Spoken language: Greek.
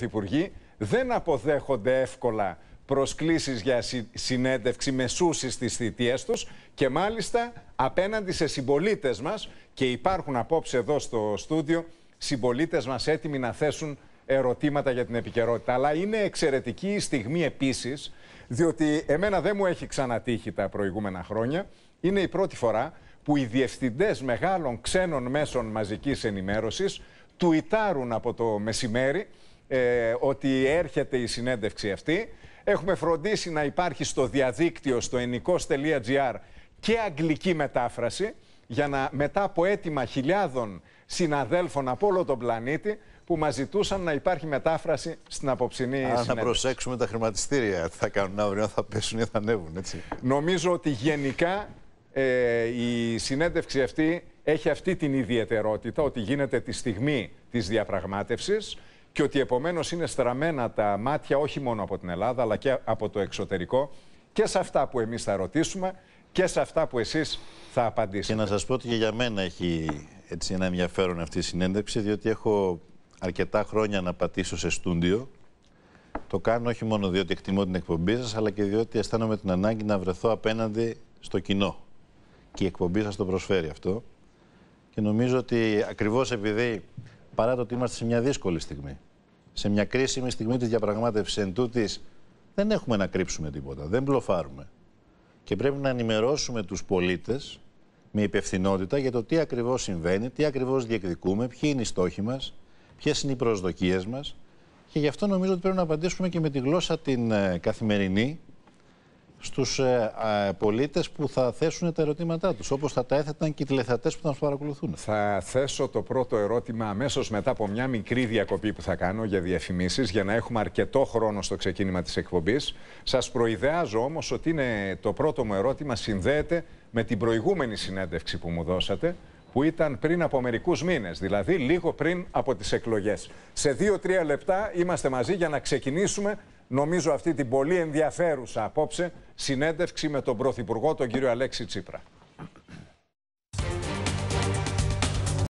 Πρωθυπουργοί δεν αποδέχονται εύκολα προσκλήσεις για συνέντευξη σούσεις στις θητείες τους και μάλιστα απέναντι σε συμπολίτες μας και υπάρχουν απόψε εδώ στο στούντιο συμπολίτες μας έτοιμοι να θέσουν ερωτήματα για την επικαιρότητα. Αλλά είναι εξαιρετική η στιγμή επίσης διότι εμένα δεν μου έχει ξανατύχει τα προηγούμενα χρόνια. Είναι η πρώτη φορά που οι διευθυντές μεγάλων ξένων μέσων μαζικής ενημέρωσης τουιτάρουν από το μεσημέρι ε, ότι έρχεται η συνέντευξη αυτή. Έχουμε φροντίσει να υπάρχει στο διαδίκτυο, στο ενικός.gr και αγγλική μετάφραση για να μετά από αίτημα χιλιάδων συναδέλφων από όλο τον πλανήτη που μας ζητούσαν να υπάρχει μετάφραση στην απόψινή συνέντευξη. Αν να προσέξουμε τα χρηματιστήρια, τι θα κάνουν αύριο, θα πέσουν ή θα ανέβουν, έτσι. Νομίζω ότι γενικά ε, η συνέντευξη αυτή έχει αυτή την ιδιαιτερότητα ότι γίνεται τη στιγμή της διαπραγμάτευσης και ότι επομένως είναι στραμμένα τα μάτια όχι μόνο από την Ελλάδα αλλά και από το εξωτερικό και σε αυτά που εμείς θα ρωτήσουμε και σε αυτά που εσείς θα απαντήσετε. Και να σας πω ότι και για μένα έχει έτσι ένα ενδιαφέρον αυτή η συνέντευξη διότι έχω αρκετά χρόνια να πατήσω σε στούντιο. Το κάνω όχι μόνο διότι εκτιμώ την εκπομπή σας, αλλά και διότι αισθάνομαι την ανάγκη να βρεθώ απέναντι στο κοινό. Και η εκπομπή σας το προσφέρει αυτό. Και νομίζω ότι ακριβώς επειδή παρά το ότι είμαστε σε μια δύσκολη στιγμή σε μια κρίσιμη στιγμή της διαπραγμάτευσης εν τούτης, δεν έχουμε να κρύψουμε τίποτα. Δεν μπλοφάρουμε. Και πρέπει να ενημερώσουμε τους πολίτες με υπευθυνότητα για το τι ακριβώς συμβαίνει, τι ακριβώς διεκδικούμε, ποιοι είναι οι στόχοι μας, ποιες είναι οι προσδοκίες μας. Και γι' αυτό νομίζω ότι πρέπει να απαντήσουμε και με τη γλώσσα την ε, καθημερινή στους ε, ε, πολίτες που θα θέσουν τα ερωτήματά τους, όπως θα τα έθεταν και οι τηλεθεατές που θα μας παρακολουθούν. Θα θέσω το πρώτο ερώτημα αμέσως μετά από μια μικρή διακοπή που θα κάνω για διαφημίσεις για να έχουμε αρκετό χρόνο στο ξεκίνημα της εκπομπής. Σας προειδεάζω όμως ότι είναι το πρώτο μου ερώτημα συνδέεται με την προηγούμενη συνέντευξη που μου δώσατε, που ήταν πριν από μερικούς μήνες, δηλαδή λίγο πριν από τις εκλογές. Σε δύο-τρία λεπτά είμαστε μαζί για να ξεκινήσουμε νομίζω αυτή την πολύ ενδιαφέρουσα απόψε συνέντευξη με τον Πρωθυπουργό, τον κύριο Αλέξη Τσίπρα.